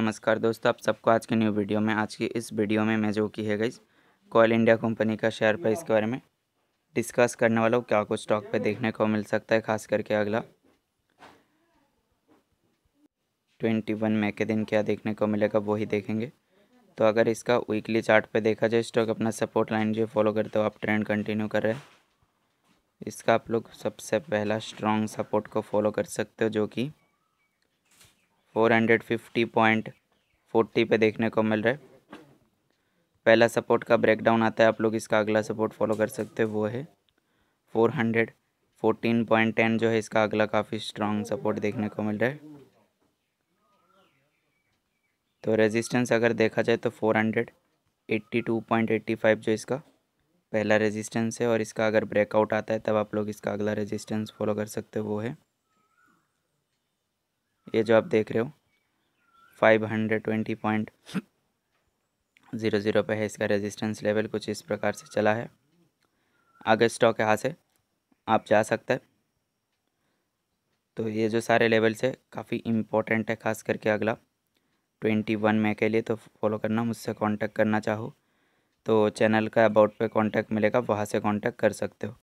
नमस्कार दोस्तों आप सबको आज के न्यू वीडियो में आज की इस वीडियो में मैं जो की है गई कोयल इंडिया कंपनी का शेयर प्राइस के बारे में डिस्कस करने वाला हूँ क्या कुछ स्टॉक पे देखने को मिल सकता है खास करके अगला ट्वेंटी वन मे के दिन क्या देखने को मिलेगा वही देखेंगे तो अगर इसका वीकली चार्ट पे देखा जाए स्टॉक अपना सपोर्ट लाइन जो फॉलो करते हो आप ट्रेंड कंटिन्यू कर रहे हैं इसका आप लोग सबसे पहला स्ट्रॉन्ग सपोर्ट को फॉलो कर सकते हो जो कि four hundred fifty point forty पे देखने को मिल रहा है पहला सपोर्ट का ब्रेकडाउन आता है आप लोग इसका अगला सपोर्ट फॉलो कर सकते हैं वो है four hundred fourteen point ten जो है इसका अगला काफ़ी स्ट्रॉन्ग सपोर्ट देखने को मिल रहा है तो रेजिस्टेंस अगर देखा जाए तो four hundred eighty two point eighty five जो इसका पहला रेजिस्टेंस है और इसका अगर ब्रेकआउट आता है तब आप लोग इसका अगला रेजिस्टेंस फॉलो कर सकते हो वो है ये जो आप देख रहे हो five hundred twenty point zero zero पर है इसका रेजिस्टेंस लेवल कुछ इस प्रकार से चला है आगे स्टॉक यहाँ से आप जा सकते हैं तो ये जो सारे लेवल्स है काफ़ी इम्पोर्टेंट है खास करके अगला ट्वेंटी वन में के लिए तो फॉलो करना मुझसे कांटेक्ट करना चाहो तो चैनल का अबाउट पे कांटेक्ट मिलेगा वहाँ से कांटेक्ट कर सकते हो